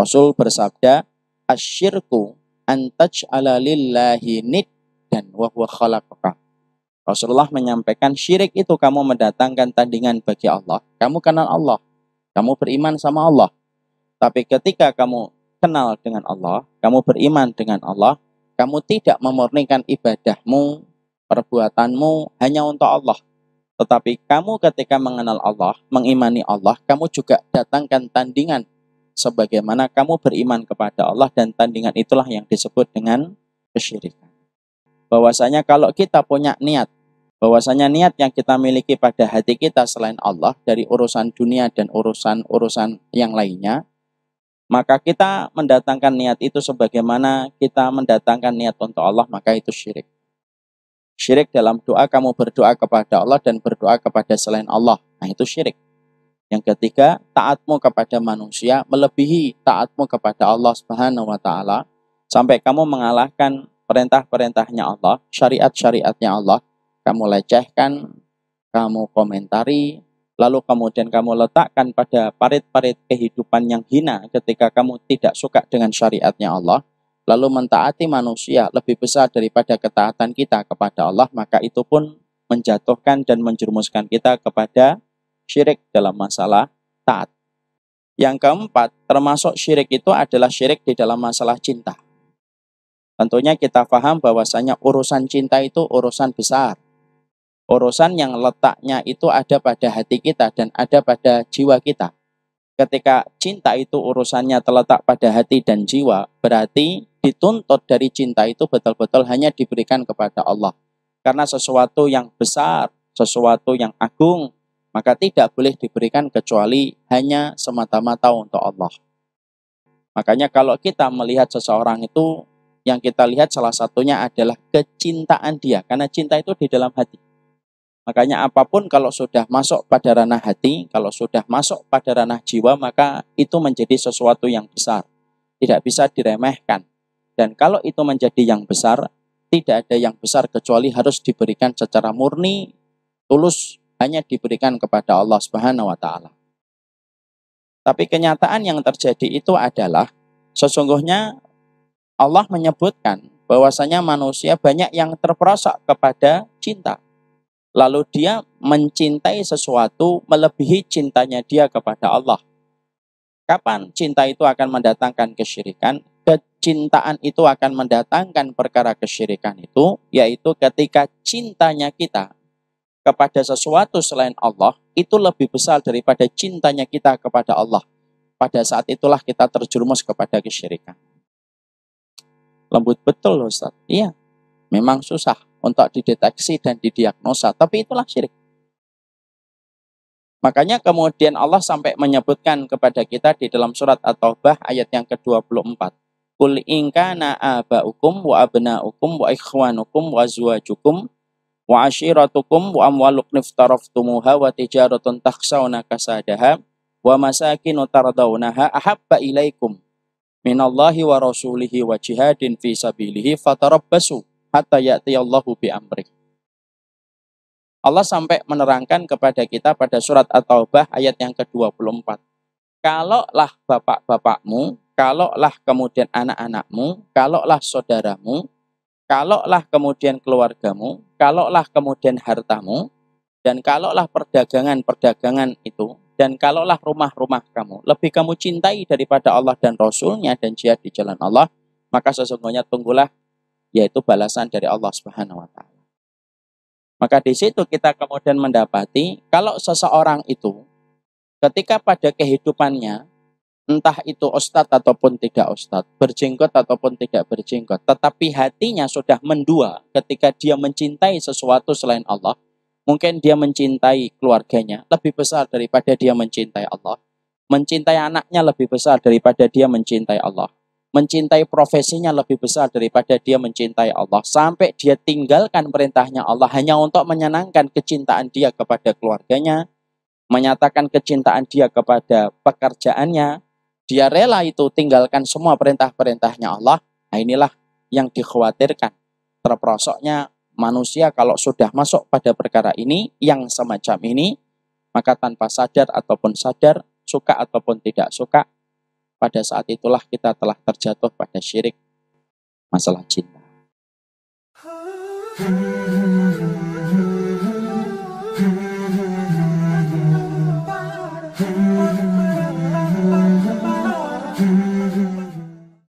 Rasul bersabda, "Asyirku antaj ala lillahi dan wahuwa khalaqaka." Rasulullah menyampaikan syirik itu kamu mendatangkan tandingan bagi Allah. Kamu kenal Allah. Kamu beriman sama Allah. Tapi ketika kamu kenal dengan Allah, kamu beriman dengan Allah, kamu tidak memurnikan ibadahmu, perbuatanmu hanya untuk Allah. Tetapi kamu ketika mengenal Allah, mengimani Allah, kamu juga datangkan tandingan sebagaimana kamu beriman kepada Allah dan tandingan itulah yang disebut dengan kesyirikan. Bahwasanya kalau kita punya niat, bahwasanya niat yang kita miliki pada hati kita selain Allah dari urusan dunia dan urusan-urusan yang lainnya, maka kita mendatangkan niat itu sebagaimana kita mendatangkan niat untuk Allah, maka itu syirik. Syirik dalam doa kamu berdoa kepada Allah dan berdoa kepada selain Allah. Nah, itu syirik. Yang ketiga, taatmu kepada manusia melebihi taatmu kepada Allah Subhanahu wa taala sampai kamu mengalahkan perintah-perintahnya Allah, syariat-syariatnya Allah, kamu lecehkan, kamu komentari, lalu kemudian kamu letakkan pada parit-parit kehidupan yang hina ketika kamu tidak suka dengan syariatnya Allah, lalu mentaati manusia lebih besar daripada ketaatan kita kepada Allah, maka itu pun menjatuhkan dan menjerumuskan kita kepada syirik dalam masalah taat. Yang keempat, termasuk syirik itu adalah syirik di dalam masalah cinta. Tentunya kita paham bahwasanya urusan cinta itu urusan besar. Urusan yang letaknya itu ada pada hati kita dan ada pada jiwa kita. Ketika cinta itu urusannya terletak pada hati dan jiwa, berarti dituntut dari cinta itu betul-betul hanya diberikan kepada Allah. Karena sesuatu yang besar, sesuatu yang agung, maka tidak boleh diberikan kecuali hanya semata-mata untuk Allah. Makanya kalau kita melihat seseorang itu, yang kita lihat salah satunya adalah kecintaan dia, karena cinta itu di dalam hati. Makanya apapun kalau sudah masuk pada ranah hati, kalau sudah masuk pada ranah jiwa, maka itu menjadi sesuatu yang besar. Tidak bisa diremehkan. Dan kalau itu menjadi yang besar, tidak ada yang besar kecuali harus diberikan secara murni, tulus, hanya diberikan kepada Allah Subhanahu wa taala. Tapi kenyataan yang terjadi itu adalah sesungguhnya Allah menyebutkan bahwasanya manusia banyak yang terperosok kepada cinta. Lalu dia mencintai sesuatu melebihi cintanya dia kepada Allah. Kapan cinta itu akan mendatangkan kesyirikan? Kecintaan itu akan mendatangkan perkara kesyirikan itu, yaitu ketika cintanya kita kepada sesuatu selain Allah itu lebih besar daripada cintanya kita kepada Allah. Pada saat itulah kita terjerumus kepada kesyirikan. Lembut betul loh Ustaz. Iya, memang susah untuk dideteksi dan didiagnosa, tapi itulah syirik. Makanya kemudian Allah sampai menyebutkan kepada kita di dalam surat At-Taubah ayat yang ke-24. Kul ingkana aba'ukum wa abna'ukum wa ikhwanukum wa zuwajukum wa ashiratukum wa amwaluk niftaraftumuha wa tijaratun taksawna kasadaha wa masakinu tardawnaha ahabba ilaikum minallahi wa rasulihi wa jihadin fi sabilihi fatarabbasu hatta Allahu bi amri. Allah sampai menerangkan kepada kita pada surat At-Taubah ayat yang ke-24. Kalaulah bapak-bapakmu, kalaulah kemudian anak-anakmu, kalaulah saudaramu, Kalaulah kemudian keluargamu, kalaulah kemudian hartamu, dan kalaulah perdagangan-perdagangan itu, dan kalaulah rumah-rumah kamu, lebih kamu cintai daripada Allah dan Rasulnya dan jihad di jalan Allah, maka sesungguhnya tunggulah yaitu balasan dari Allah Subhanahu wa taala. Maka di situ kita kemudian mendapati kalau seseorang itu ketika pada kehidupannya entah itu ustadz ataupun tidak ustadz, berjenggot ataupun tidak berjenggot, tetapi hatinya sudah mendua ketika dia mencintai sesuatu selain Allah, mungkin dia mencintai keluarganya lebih besar daripada dia mencintai Allah, mencintai anaknya lebih besar daripada dia mencintai Allah, mencintai profesinya lebih besar daripada dia mencintai Allah, sampai dia tinggalkan perintahnya Allah hanya untuk menyenangkan kecintaan dia kepada keluarganya, menyatakan kecintaan dia kepada pekerjaannya, dia rela itu tinggalkan semua perintah-perintahnya Allah, nah inilah yang dikhawatirkan. Terperosoknya manusia kalau sudah masuk pada perkara ini, yang semacam ini, maka tanpa sadar ataupun sadar, suka ataupun tidak suka, pada saat itulah kita telah terjatuh pada syirik masalah cinta.